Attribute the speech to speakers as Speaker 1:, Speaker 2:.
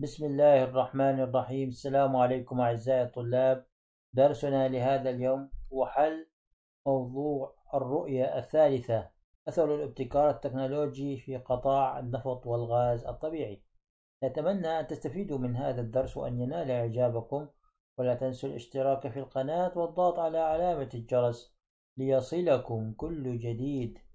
Speaker 1: بسم الله الرحمن الرحيم السلام عليكم أعزائي الطلاب درسنا لهذا اليوم هو حل موضوع الرؤية الثالثة أثر الابتكار التكنولوجي في قطاع النفط والغاز الطبيعي نتمنى أن تستفيدوا من هذا الدرس وأن ينال إعجابكم ولا تنسوا الاشتراك في القناة والضغط على علامة الجرس ليصلكم كل
Speaker 2: جديد